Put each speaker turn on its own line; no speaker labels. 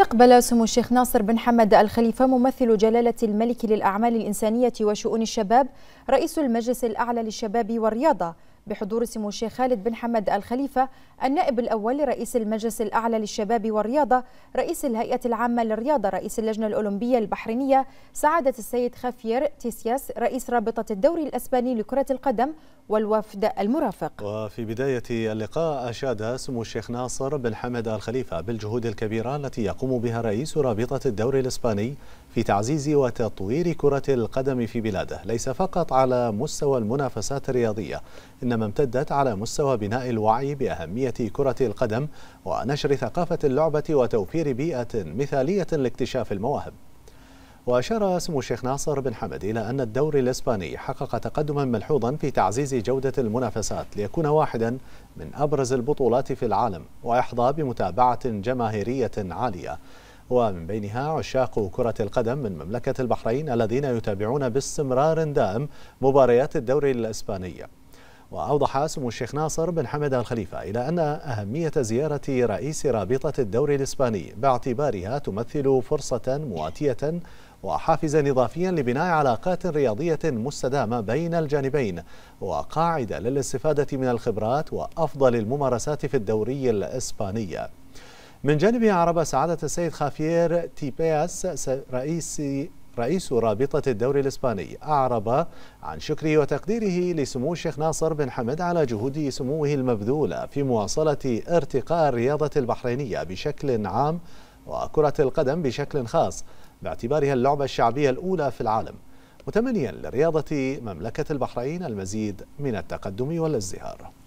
استقبل سمو الشيخ ناصر بن حمد الخليفة ممثل جلالة الملك للأعمال الإنسانية وشؤون الشباب رئيس المجلس الأعلى للشباب والرياضة بحضور سمو الشيخ خالد بن حمد الخليفة النائب الأول لرئيس المجلس الأعلى للشباب والرياضة رئيس الهيئة العامة للرياضة رئيس اللجنة الأولمبية البحرينية سعادة السيد خافير تيسياس رئيس رابطة الدوري الأسباني لكرة القدم والوفد المرافق
وفي بداية اللقاء أشاد سمو الشيخ ناصر بن حمد الخليفة بالجهود الكبيرة التي يقوم بها رئيس رابطة الدوري الإسباني في تعزيز وتطوير كرة القدم في بلاده ليس فقط على مستوى المنافسات الرياضية إنما امتدت على مستوى بناء الوعي بأهمية كرة القدم ونشر ثقافة اللعبة وتوفير بيئة مثالية لاكتشاف المواهب وأشار اسم الشيخ ناصر بن حمد إلى أن الدوري الإسباني حقق تقدما ملحوظا في تعزيز جودة المنافسات ليكون واحدا من أبرز البطولات في العالم ويحظى بمتابعة جماهيرية عالية ومن بينها عشاق كرة القدم من مملكة البحرين الذين يتابعون باستمرار دائم مباريات الدوري الإسباني وأوضح سمو الشيخ ناصر بن حمد الخليفة إلى أن أهمية زيارة رئيس رابطة الدوري الإسباني باعتبارها تمثل فرصة مواتية وحافزا إضافيا لبناء علاقات رياضية مستدامة بين الجانبين وقاعدة للاستفادة من الخبرات وأفضل الممارسات في الدوري الإسباني من جانب عرب سعادة السيد خافير تيبياس رئيس رئيس رابطة الدوري الإسباني أعرب عن شكره وتقديره لسمو الشيخ ناصر بن حمد على جهود سموه المبذولة في مواصلة ارتقاء الرياضة البحرينية بشكل عام وكرة القدم بشكل خاص باعتبارها اللعبة الشعبية الأولى في العالم متمنيا لرياضة مملكة البحرين المزيد من التقدم والازدهار